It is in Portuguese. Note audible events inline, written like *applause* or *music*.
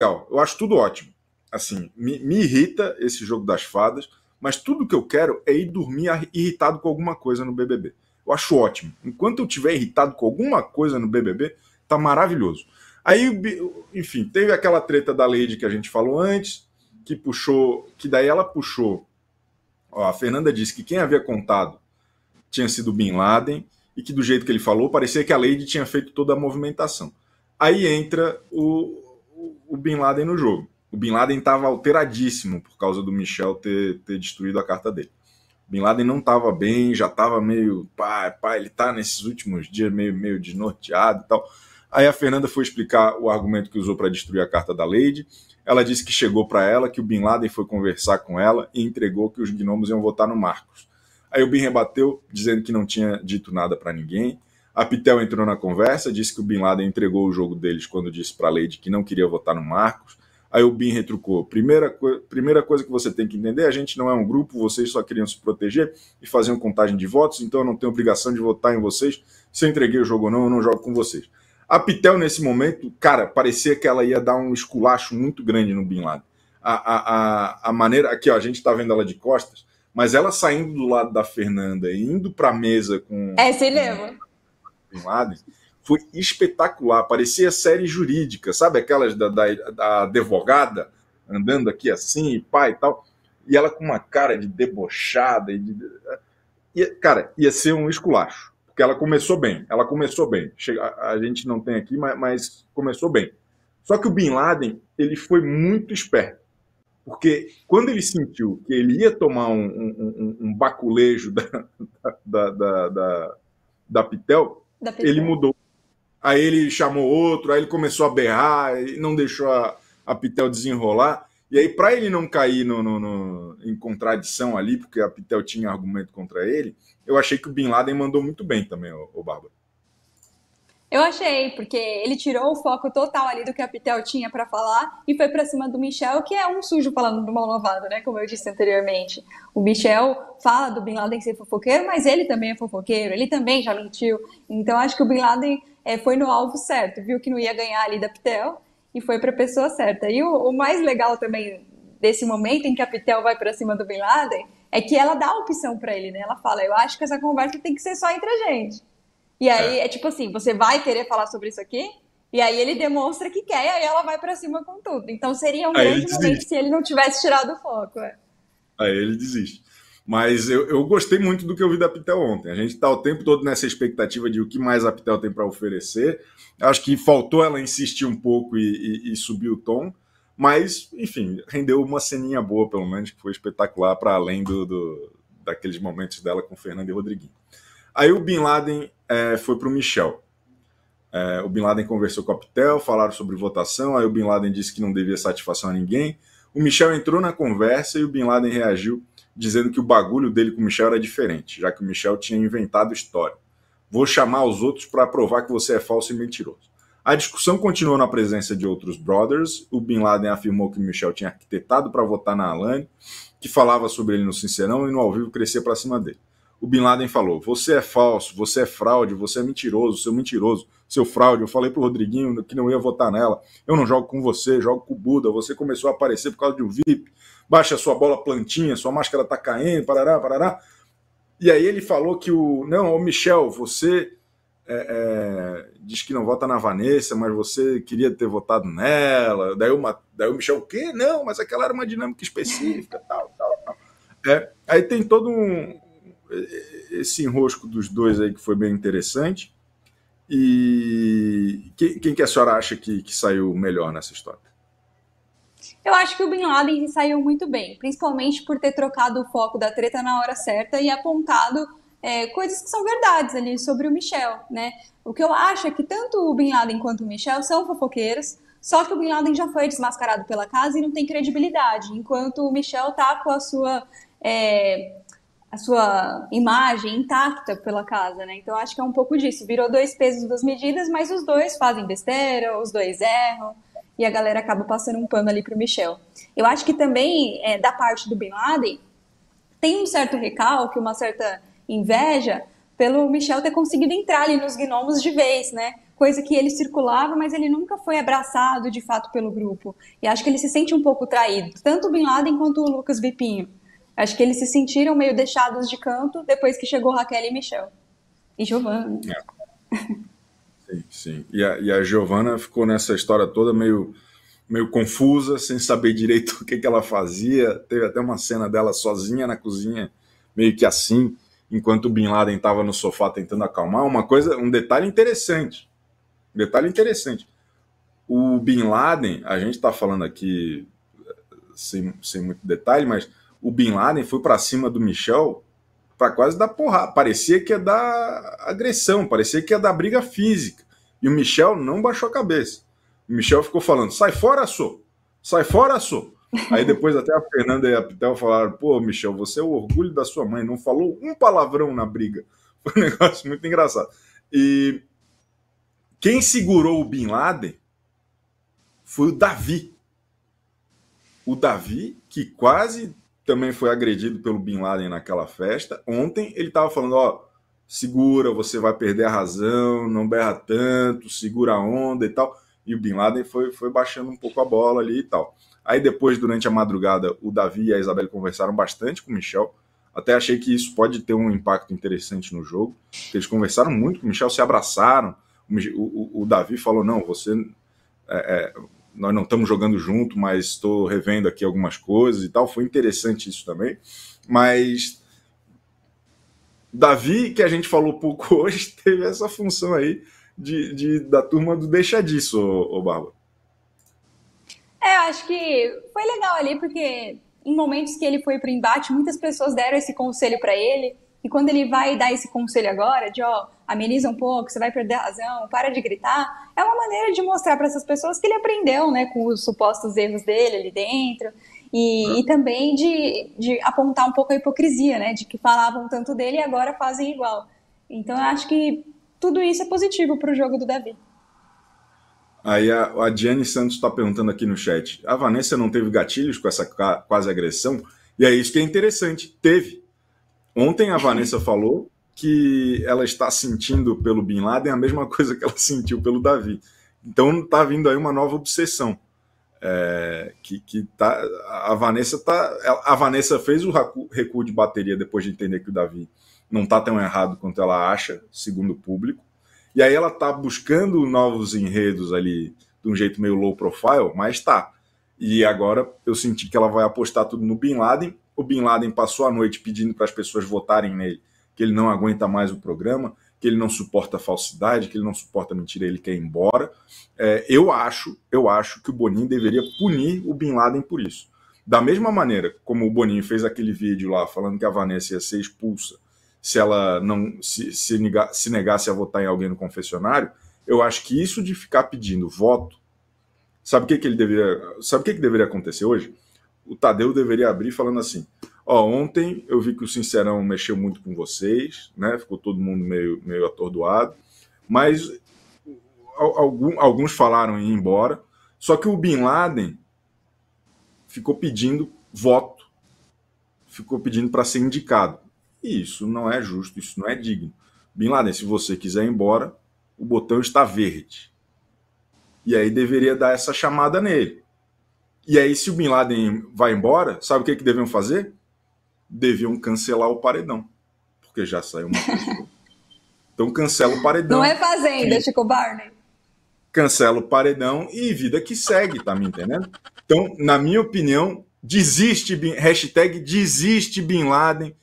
legal. Eu acho tudo ótimo. Assim, me, me, irrita esse jogo das fadas, mas tudo que eu quero é ir dormir irritado com alguma coisa no BBB. Eu acho ótimo. Enquanto eu tiver irritado com alguma coisa no BBB, tá maravilhoso. Aí, enfim, teve aquela treta da Lady que a gente falou antes, que puxou, que daí ela puxou. Ó, a Fernanda disse que quem havia contado tinha sido Bin Laden e que do jeito que ele falou parecia que a Lady tinha feito toda a movimentação. Aí entra o, o Bin Laden no jogo. O Bin Laden estava alteradíssimo por causa do Michel ter, ter destruído a carta dele. O Bin Laden não estava bem, já estava meio. Pá, pá, ele está nesses últimos dias meio, meio desnorteado e tal. Aí a Fernanda foi explicar o argumento que usou para destruir a carta da Lady. Ela disse que chegou para ela, que o Bin Laden foi conversar com ela e entregou que os gnomos iam votar no Marcos. Aí o Bin rebateu, dizendo que não tinha dito nada para ninguém. A Pitel entrou na conversa, disse que o Bin Laden entregou o jogo deles quando disse para a Leide que não queria votar no Marcos. Aí o Bin retrucou: primeira, co primeira coisa que você tem que entender, a gente não é um grupo, vocês só queriam se proteger e fazer uma contagem de votos, então eu não tenho obrigação de votar em vocês. Se eu entreguei o jogo ou não, eu não jogo com vocês. A Pitel, nesse momento, cara, parecia que ela ia dar um esculacho muito grande no Bin Laden. A, a, a, a maneira. Aqui, ó, a gente está vendo ela de costas, mas ela saindo do lado da Fernanda e indo para a mesa com. É, se lembra. Bin Laden foi espetacular. Parecia série jurídica, sabe aquelas da, da, da advogada andando aqui assim, e pai e tal. E ela com uma cara de debochada. E de... E, cara, ia ser um esculacho. Porque ela começou bem. Ela começou bem. Chega, a, a gente não tem aqui, mas, mas começou bem. Só que o Bin Laden ele foi muito esperto. Porque quando ele sentiu que ele ia tomar um, um, um, um baculejo da, da, da, da, da Pitel, ele mudou. Aí ele chamou outro, aí ele começou a berrar, não deixou a, a Pitel desenrolar. E aí, para ele não cair no, no, no, em contradição ali, porque a Pitel tinha argumento contra ele, eu achei que o Bin Laden mandou muito bem também, o, o Bárbara. Eu achei, porque ele tirou o foco total ali do que a Pitel tinha para falar e foi para cima do Michel, que é um sujo falando do mal lavado, né? Como eu disse anteriormente. O Michel fala do Bin Laden ser fofoqueiro, mas ele também é fofoqueiro, ele também já mentiu. Então acho que o Bin Laden é, foi no alvo certo, viu que não ia ganhar ali da Pitel e foi para a pessoa certa. E o, o, mais legal também desse momento em que a Pitel vai para cima do Bin Laden é que ela dá a opção para ele, né? Ela fala: Eu acho que essa conversa tem que ser só entre a gente. E aí é. é. tipo assim, você vai querer falar sobre isso aqui? E aí ele demonstra que quer, e aí ela vai para cima com tudo. Então seria um aí grande momento se ele não tivesse tirado o foco. É. Aí ele desiste. Mas eu, eu, gostei muito do que eu vi da Pitel ontem. A gente está o tempo todo nessa expectativa de o que mais a Pitel tem para oferecer. Acho que faltou ela insistir um pouco e, e, e, subir o tom. Mas, enfim, rendeu uma ceninha boa, pelo menos, que foi espetacular, para além do, do, daqueles momentos dela com Fernando e Rodriguinho. Aí o Bin Laden é, foi para o Michel. É, o Bin Laden conversou com a Pitel, falaram sobre votação. Aí o Bin Laden disse que não devia satisfação a ninguém. O Michel entrou na conversa e o Bin Laden reagiu dizendo que o bagulho dele com o Michel era diferente, já que o Michel tinha inventado história. Vou chamar os outros para provar que você é falso e mentiroso. A discussão continuou na presença de outros brothers. O Bin Laden afirmou que o Michel tinha arquitetado para votar na Alane, que falava sobre ele no Sincerão e no ao vivo crescia para cima dele o Bin Laden falou: você é falso, você é fraude, você é mentiroso, seu mentiroso, seu fraude. Eu falei pro Rodriguinho que não ia votar nela. Eu não jogo com você, jogo com o Buda. Você começou a aparecer por causa de um VIP. Baixa sua bola plantinha, sua máscara tá caindo, parará, parará. E aí ele falou que o. Não, o Michel, você é, é, diz que não vota na Vanessa, mas você queria ter votado nela. Daí, uma, daí o Michel, o quê? Não, mas aquela era uma dinâmica específica, tal, tal, tal. É, aí tem todo um, esse enrosco dos dois aí que foi bem interessante. E quem, quem que a senhora acha que, que saiu melhor nessa história? Eu acho que o Bin Laden saiu muito bem, principalmente por ter trocado o foco da treta na hora certa e apontado é, coisas que são verdades ali sobre o Michel, né? O que eu acho é que tanto o Bin Laden quanto o Michel são fofoqueiros, só que o Bin Laden já foi desmascarado pela casa e não tem credibilidade, enquanto o Michel tá com a sua é, a sua imagem intacta pela casa, né? Então acho que é um pouco disso. Virou dois pesos, duas medidas, mas os dois fazem besteira, os dois erram e a galera acaba passando um pano ali pro Michel. Eu acho que também é, da parte do Bin Laden tem um certo recalque, uma certa inveja pelo Michel ter conseguido entrar ali nos gnomos de vez, né? Coisa que ele circulava, mas ele nunca foi abraçado de fato pelo grupo. E acho que ele se sente um pouco traído, tanto o Bin Laden quanto o Lucas Bipinho. Acho que eles se sentiram meio deixados de canto depois que chegou Raquel e Michel. E Giovanna. É. sim, sim. E a, e a Giovanna ficou nessa história toda meio, meio confusa, sem saber direito *laughs* o que, que ela fazia. Teve até uma cena dela sozinha na cozinha, meio que assim, enquanto o Bin Laden estava no sofá tentando acalmar. Uma coisa, um detalhe interessante. Um detalhe interessante. O Bin Laden, a gente está falando aqui eh, sem, sem muito detalhe, mas o Bin Laden foi para cima do Michel para quase dar porrada. Parecia que ia dar agressão, parecia que ia dar briga física. E o Michel não baixou a cabeça. O Michel ficou falando: sai fora, sou! Sai fora, sou! Aí depois até a Fernanda e a Pitel falaram: pô, Michel, você é o orgulho da sua mãe, não falou um palavrão na briga. *laughs* Foi um negócio muito engraçado. E quem segurou o Bin Laden foi o Davi. O Davi, que quase também foi agredido pelo Bin Laden naquela festa. Ontem ele estava falando, ó, segura, você vai perder a razão, não berra tanto, segura a onda e tal. E o Bin Laden foi, foi baixando um pouco a bola ali e tal. Aí depois, durante a madrugada, o Davi e a Isabel conversaram bastante com o Michel. Até achei que isso pode ter um impacto interessante no jogo. Eles conversaram muito com o Michel, se abraçaram. O, o, o Davi falou: não, você. É, é, nós não estamos jogando junto, mas estou revendo aqui algumas coisas e tal. Foi interessante isso também. Mas Davi, que a gente falou pouco *laughs* hoje, teve essa função aí de, de da turma do deixa disso, o Barba Bárbara. É, eu acho que foi legal ali, porque em momentos que ele foi para o embate, muitas pessoas deram esse conselho para ele. E quando ele vai dar esse conselho agora, de ó, ameniza um pouco, você vai perder a razão, para de gritar, é uma maneira de mostrar para essas pessoas que ele aprendeu, né, com os supostos erros dele ali dentro. E, uhum. e também de, de apontar um pouco a hipocrisia, né, de que falavam tanto dele e agora fazem igual. Então eu acho que tudo isso é positivo para o jogo do Davi. Aí a, a Diane Santos está perguntando aqui no chat: a Vanessa não teve gatilhos com essa quase agressão? E é isso que é interessante. Teve, Ontem a Vanessa falou que ela está sentindo pelo Bin Laden a mesma coisa que ela sentiu pelo Davi. Então está vindo aí uma nova obsessão. É, que, que tá, a Vanessa tá, a Vanessa fez o recuo de bateria depois de entender que o Davi não está tão errado quanto ela acha, segundo o público. E aí ela está buscando novos enredos ali de um jeito meio low profile, mas tá. E agora eu senti que ela vai apostar tudo no Bin Laden o Bin Laden passou a noite pedindo para as pessoas votarem nele, que ele não aguenta mais o programa, que ele não suporta falsidade, que ele não suporta mentira, ele quer ir embora. É, eu acho, eu acho que o Boninho deveria punir o Bin Laden por isso. Da mesma maneira como o Boninho fez aquele vídeo lá falando que a Vanessa ia ser expulsa se ela não se, se, nega, se negasse a votar em alguém no confessionário, eu acho que isso de ficar pedindo voto, sabe o que, que ele deveria, sabe o que, que deveria acontecer hoje? o Tadeu deveria abrir falando assim: Ó, ontem eu vi que o Sincerão mexeu muito com vocês, né? Ficou todo mundo meio, meio atordoado, mas algum, alguns falaram em ir embora. Só que o Bin Laden ficou pedindo voto, ficou pedindo para ser indicado. E isso não é justo, isso não é digno. Bin Laden, se você quiser ir embora, o botão está verde. E aí deveria dar essa chamada nele. E aí, se o Bin Laden vai embora, sabe o que, que deviam fazer? Deviam cancelar o paredão, porque já saiu uma pessoa. Então cancela o paredão. Não é fazenda, e... Chico Barney. Cancela o paredão e vida que segue, tá me entendendo? Então, na minha opinião, desiste, hashtag desiste Bin Laden,